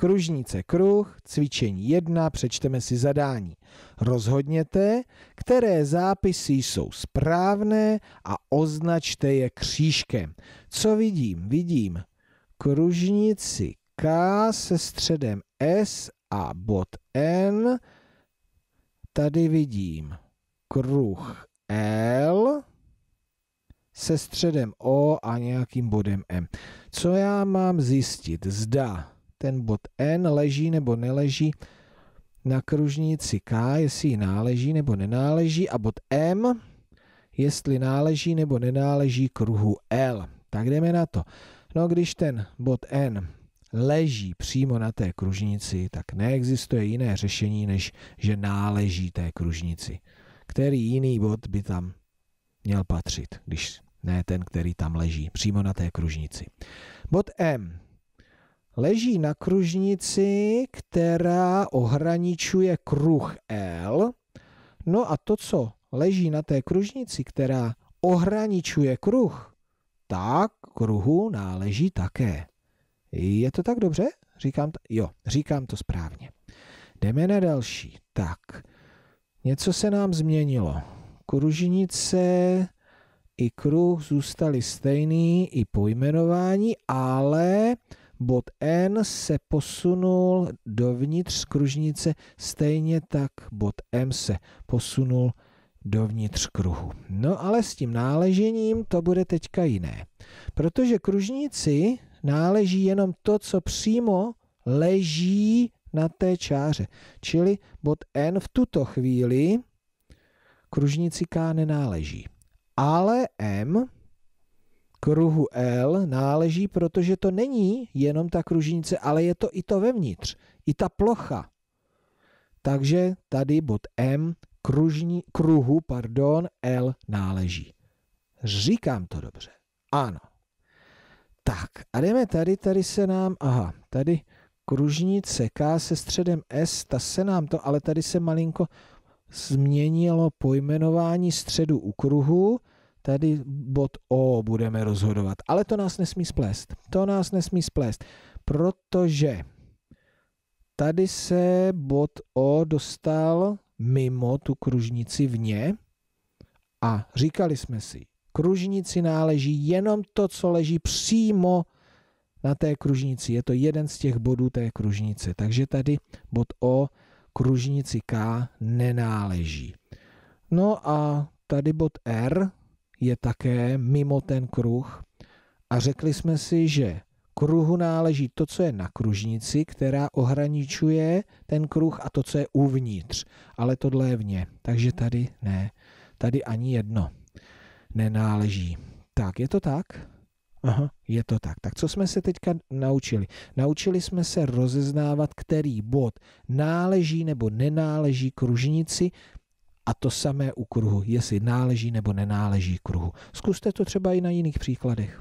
Kružnice kruh, cvičení 1, přečteme si zadání. Rozhodněte, které zápisy jsou správné a označte je křížkem. Co vidím? Vidím kružnici K se středem S a bod N. Tady vidím kruh L se středem O a nějakým bodem M. Co já mám zjistit? Zda ten bod N leží nebo neleží na kružnici K, jestli ji náleží nebo nenáleží a bod M, jestli náleží nebo nenáleží kruhu L. Tak jdeme na to. No když ten bod N leží přímo na té kružnici, tak neexistuje jiné řešení, než že náleží té kružnici. Který jiný bod by tam měl patřit, když ne ten, který tam leží, přímo na té kružnici. Bod M leží na kružnici, která ohraničuje kruh L. No a to, co leží na té kružnici, která ohraničuje kruh, tak kruhu náleží také. Je to tak dobře? Říkám to? Jo, říkám to správně. Jdeme na další. Tak, něco se nám změnilo. Kružnice i kruh zůstaly stejný, i pojmenování, ale Bod N se posunul dovnitř kružnice, stejně tak bod M se posunul dovnitř kruhu. No ale s tím náležením to bude teďka jiné. Protože kružnici náleží jenom to, co přímo leží na té čáře. Čili bod N v tuto chvíli kružnici K nenáleží. Ale M kruhu L náleží, protože to není jenom ta kružnice, ale je to i to vevnitř, i ta plocha. Takže tady bod M kružní, kruhu pardon, L náleží. Říkám to dobře. Ano. Tak a jdeme tady, tady se nám, aha, tady kružnice K se středem S, ta se nám to, ale tady se malinko změnilo pojmenování středu u kruhu, tady bod O budeme rozhodovat. Ale to nás nesmí splést. To nás nesmí splést, protože tady se bod O dostal mimo tu kružnici vně a říkali jsme si, kružnici náleží jenom to, co leží přímo na té kružnici. Je to jeden z těch bodů té kružnice. Takže tady bod O kružnici K nenáleží. No a tady bod R je také mimo ten kruh a řekli jsme si, že kruhu náleží to, co je na kružnici, která ohraničuje ten kruh a to, co je uvnitř. Ale tohle je vně, takže tady ne. Tady ani jedno nenáleží. Tak, je to tak? Aha, je to tak. Tak co jsme se teďka naučili? Naučili jsme se rozeznávat, který bod náleží nebo nenáleží kružnici, a to samé u kruhu, jestli náleží nebo nenáleží kruhu. Zkuste to třeba i na jiných příkladech.